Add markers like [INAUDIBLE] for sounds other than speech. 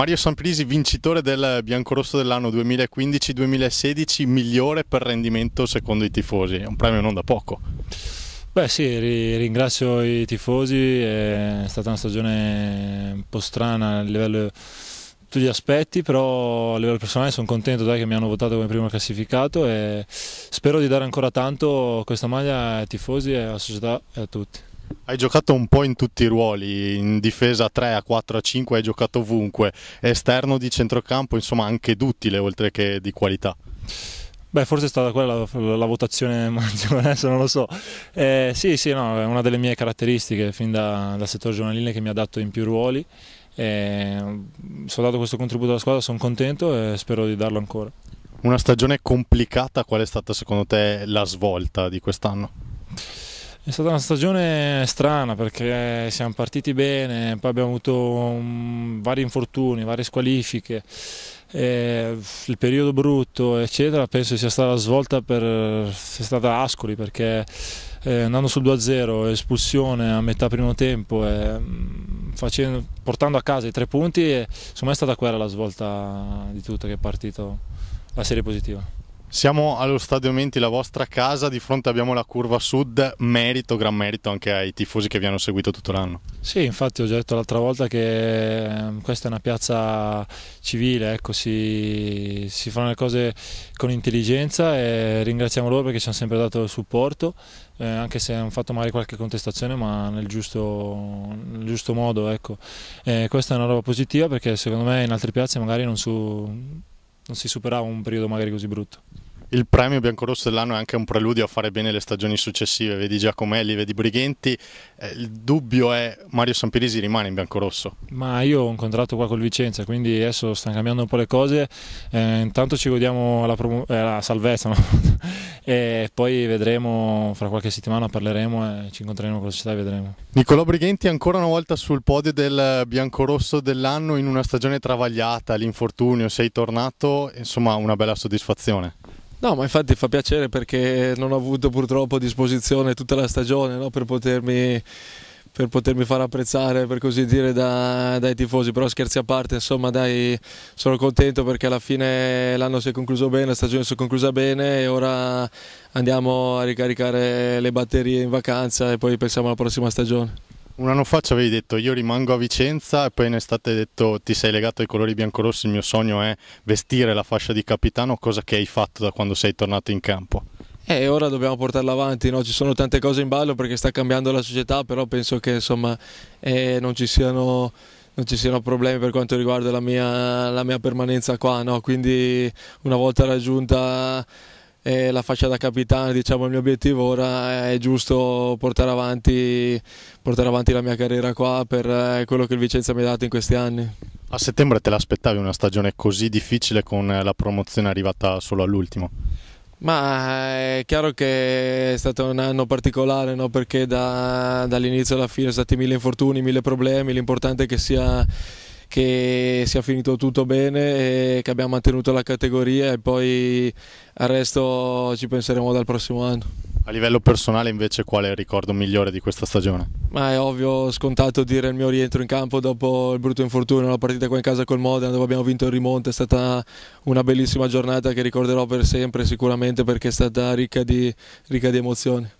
Mario Samprisi, vincitore del Biancorosso dell'anno 2015-2016, migliore per rendimento secondo i tifosi, è un premio non da poco. Beh sì, ri ringrazio i tifosi, è stata una stagione un po' strana a livello di tutti gli aspetti, però a livello personale sono contento dai, che mi hanno votato come primo classificato e spero di dare ancora tanto questa maglia ai tifosi, alla società e a tutti. Hai giocato un po' in tutti i ruoli, in difesa 3, a 4, a 5, hai giocato ovunque, esterno di centrocampo, insomma anche d'utile oltre che di qualità. Beh, forse è stata quella la, la votazione [LAUGHS] maggiore, adesso non lo so. Eh, sì, sì, no, è una delle mie caratteristiche fin da, dal settore giovanile che mi ha dato in più ruoli. Eh, sono dato questo contributo alla squadra, sono contento e spero di darlo ancora. Una stagione complicata, qual è stata secondo te la svolta di quest'anno? È stata una stagione strana perché siamo partiti bene, poi abbiamo avuto vari infortuni, varie squalifiche, il periodo brutto, eccetera. Penso sia stata la svolta per sia stata Ascoli perché eh, andando sul 2-0, espulsione a metà primo tempo, e, mm, facendo, portando a casa i tre punti, insomma è stata quella la svolta di tutto che è partito la serie positiva. Siamo allo Stadio Menti, la vostra casa, di fronte abbiamo la curva sud, merito, gran merito anche ai tifosi che vi hanno seguito tutto l'anno. Sì, infatti ho già detto l'altra volta che ehm, questa è una piazza civile, ecco, si, si, fanno le cose con intelligenza e ringraziamo loro perché ci hanno sempre dato il supporto, eh, anche se hanno fatto magari qualche contestazione, ma nel giusto, nel giusto modo. Ecco. Eh, questa è una roba positiva perché secondo me in altre piazze magari non, su, non si superava un periodo magari così brutto il premio biancorosso dell'anno è anche un preludio a fare bene le stagioni successive, vedi Giacomelli, vedi Brighenti, eh, il dubbio è Mario Sampirisi rimane in biancorosso. Ma io ho un contratto qua con Vicenza, quindi adesso stanno cambiando un po' le cose, eh, intanto ci godiamo la, eh, la salvezza no? [LAUGHS] e poi vedremo, fra qualche settimana parleremo e ci incontreremo con la società e vedremo. Nicolò Brighenti ancora una volta sul podio del biancorosso dell'anno in una stagione travagliata, l'infortunio, sei tornato, insomma una bella soddisfazione. No, ma infatti fa piacere perché non ho avuto purtroppo a disposizione tutta la stagione no, per, potermi, per, potermi, far apprezzare, per così dire, da, dai tifosi. Però scherzi a parte, insomma, dai, sono contento perché alla fine l'anno si è concluso bene, la stagione si è conclusa bene e ora andiamo a ricaricare le batterie in vacanza e poi pensiamo alla prossima stagione. Un anno fa ci avevi detto io rimango a Vicenza e poi in estate hai detto ti sei legato ai colori biancorossi, il mio sogno è vestire la fascia di capitano, cosa che hai fatto da quando sei tornato in campo? E eh, ora dobbiamo portarla avanti, no? ci sono tante cose in ballo perché sta cambiando la società, però penso che insomma, eh, non, ci siano, non, ci siano, problemi per quanto riguarda la mia, la mia permanenza qua, no? quindi una volta raggiunta e la faccia da capitano, diciamo il mio obiettivo ora è giusto portare avanti, portare avanti la mia carriera qua per eh, quello che il Vicenza mi ha dato in questi anni. A settembre te l'aspettavi una stagione così difficile con la promozione arrivata solo all'ultimo? Ma eh, è chiaro che è stato un anno particolare no? perché da, dall'inizio alla fine sono stati mille infortuni, mille problemi, l'importante è che sia che sia finito tutto bene e che abbiamo mantenuto la categoria e poi al resto ci penseremo dal prossimo anno. A livello personale invece qual è il ricordo migliore di questa stagione? Ma è ovvio, scontato dire il mio rientro in campo dopo il brutto infortunio, la partita qua in casa col Modena dove abbiamo vinto il rimonte, è stata una bellissima giornata che ricorderò per sempre sicuramente perché è stata ricca di, ricca di emozioni.